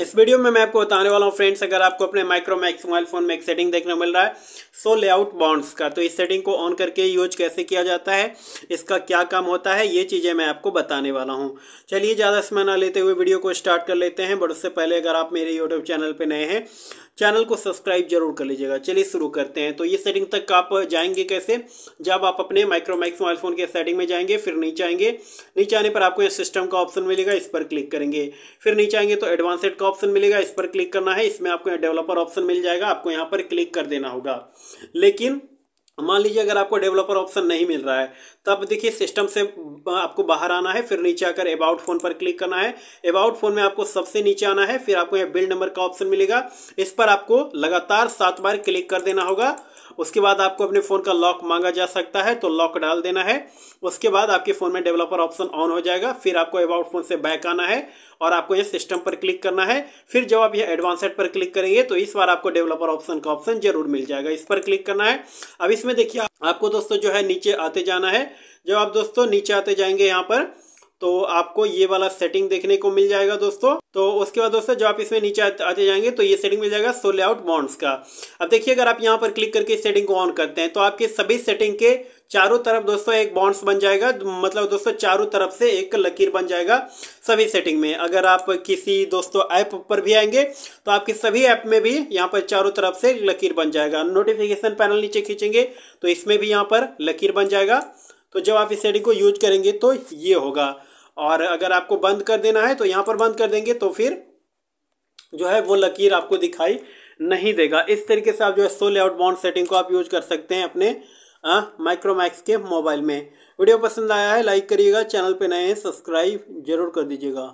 इस वीडियो में मैं आपको बताने वाला हूँ फ्रेंड्स अगर आपको अपने माइक्रोमैक्स मोबाइल फ़ोन में एक सेटिंग देखने को मिल रहा है सो लेआउट बाउंड्स का तो इस सेटिंग को ऑन करके यूज कैसे किया जाता है इसका क्या काम होता है ये चीज़ें मैं आपको बताने वाला हूँ चलिए ज़्यादा समय ना लेते हुए वीडियो को स्टार्ट कर लेते हैं बट उससे पहले अगर आप मेरे यूट्यूब चैनल पर नए हैं चैनल को सब्सक्राइब जरूर कर लीजिएगा चलिए शुरू करते हैं तो ये सेटिंग तक आप जाएंगे कैसे जब आप अपने माइक्रोमैक्स मोबाइल फ़ोन के सेटिंग में जाएंगे फिर नीचे आएंगे नीचे आने पर आपको सिस्टम का ऑप्शन मिलेगा इस पर क्लिक करेंगे फिर नीचे आएंगे तो एडवांस का ऑप्शन मिलेगा इस पर क्लिक करना है इसमें आपको डेवलपर ऑप्शन मिल जाएगा आपको यहाँ पर क्लिक कर देना होगा लेकिन मान लीजिए अगर आपको डेवलपर ऑप्शन नहीं मिल रहा है तब देखिए सिस्टम से आपको बाहर आना है फिर नीचे आकर अबाउट फोन पर क्लिक करना है अबाउट फोन में आपको सबसे नीचे आना है फिर आपको यह बिल नंबर का ऑप्शन मिलेगा इस पर आपको लगातार सात बार क्लिक कर देना होगा उसके बाद आपको अपने फ़ोन का लॉक मांगा जा सकता है तो लॉक डाल देना है उसके बाद आपके फ़ोन में डेवलपर ऑप्शन ऑन हो जाएगा फिर आपको अबाउट फोन से बैक आना है और आपको यह सिस्टम पर क्लिक करना है फिर जब आप यह एडवांस एड पर क्लिक करेंगे तो इस बार आपको डेवलपर ऑप्शन का ऑप्शन जरूर मिल जाएगा इस पर क्लिक करना है अब इस इसमें देखिए आपको दोस्तों जो है नीचे आते जाना है जब आप दोस्तों नीचे आते जाएंगे यहाँ पर तो आपको ये वाला सेटिंग देखने को मिल जाएगा दोस्तों तो उसके बाद दोस्तों जब आप इसमें नीचे आते जाएंगे तो ये सेटिंग मिल जाएगा सो लेआउट बॉन्ड्स का अब देखिए अगर आप यहाँ पर क्लिक करके सेटिंग को ऑन करते हैं तो आपके सभी सेटिंग के चारों तरफ दोस्तों एक बॉन्ड्स बन जाएगा मतलब दोस्तों चारों तरफ से एक लकीर बन जाएगा सभी सेटिंग में अगर आप किसी दोस्तों ऐप पर भी आएंगे तो आपके सभी ऐप में भी यहाँ पर चारों तरफ से लकीर बन जाएगा नोटिफिकेशन पैनल नीचे खींचेंगे तो इसमें भी यहाँ पर लकीर बन जाएगा तो जब आप इस सेटिंग को यूज करेंगे तो ये होगा और अगर आपको बंद कर देना है तो यहाँ पर बंद कर देंगे तो फिर जो है वो लकीर आपको दिखाई नहीं देगा इस तरीके से आप जो है सो लेआउट बाउंड सेटिंग को आप यूज कर सकते हैं अपने माइक्रोमैक्स के मोबाइल में वीडियो पसंद आया है लाइक करिएगा चैनल पे नए हैं सब्सक्राइब जरूर कर दीजिएगा